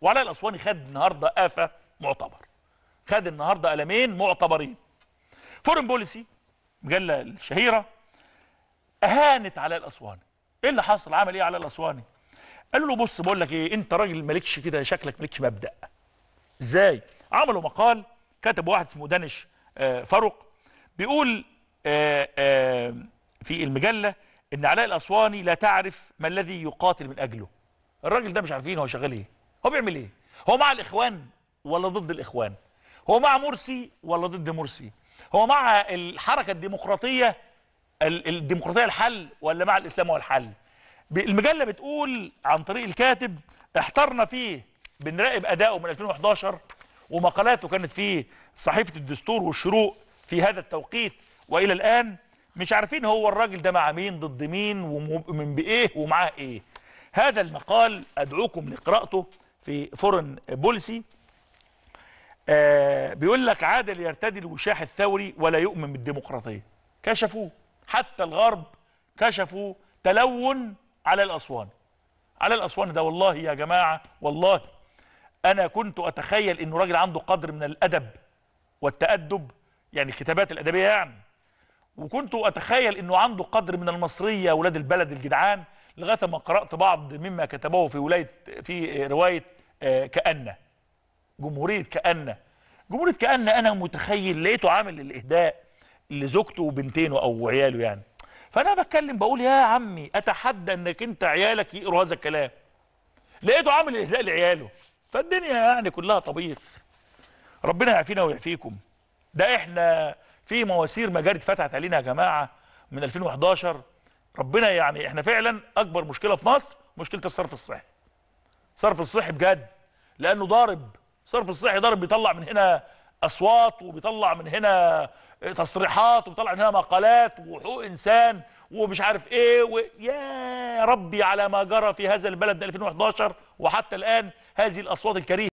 وعلاء الاسواني خد النهارده قافه معتبر خد النهارده قلمين معتبرين فورن بوليسي المجله الشهيره اهانت علاء الاسواني ايه اللي حصل عمل ايه علاء الاسواني قالوا له بص بقول لك ايه انت راجل مالكش كده شكلك مالكش مبدا ازاي عملوا مقال كتب واحد اسمه دانش آه، فاروق بيقول آه، آه، في المجله ان علاء الاسواني لا تعرف ما الذي يقاتل من اجله الراجل ده مش عارفين هو شغال ايه هو بيعمل ايه هو مع الاخوان ولا ضد الاخوان هو مع مرسي ولا ضد مرسي هو مع الحركه الديمقراطيه الديمقراطيه الحل ولا مع الاسلام هو الحل المجله بتقول عن طريق الكاتب احترنا فيه بنراقب اداؤه من 2011 ومقالاته كانت في صحيفه الدستور والشروق في هذا التوقيت والى الان مش عارفين هو الراجل ده مع مين ضد مين ومؤمن بايه ومعاه ايه هذا المقال ادعوكم لقراءته في فورن بوليسي آه بيقول لك عادل يرتدي الوشاح الثوري ولا يؤمن بالديمقراطيه كشفوه حتى الغرب كشفوا تلون على الاسوان على الاسوان ده والله يا جماعه والله انا كنت اتخيل انه راجل عنده قدر من الادب والتادب يعني الكتابات الادبيه يعني وكنت اتخيل انه عنده قدر من المصريه اولاد البلد الجدعان لغايه ما قرات بعض مما كتبه في ولايه في روايه آه، كأن جمهورية كأن جمهورية كأن أنا متخيل لقيته عامل الإهداء لزوجته وبنتينه أو عياله يعني فأنا بتكلم بقول يا عمي أتحدى أنك أنت عيالك يقروا هذا الكلام لقيته عامل الإهداء لعياله فالدنيا يعني كلها طبيخ ربنا يعافينا ويعافيكم ده احنا في مواسير مجاري اتفتحت علينا يا جماعه من 2011 ربنا يعني احنا فعلا اكبر مشكله في مصر مشكله الصرف الصحي صرف الصحي بجد لانه ضارب صرف الصحي ضارب بيطلع من هنا اصوات وبيطلع من هنا تصريحات وبيطلع من هنا مقالات وحقوق انسان ومش عارف ايه و... يا ربي على ما جرى في هذا البلد من 2011 وحتى الان هذه الاصوات الكريهه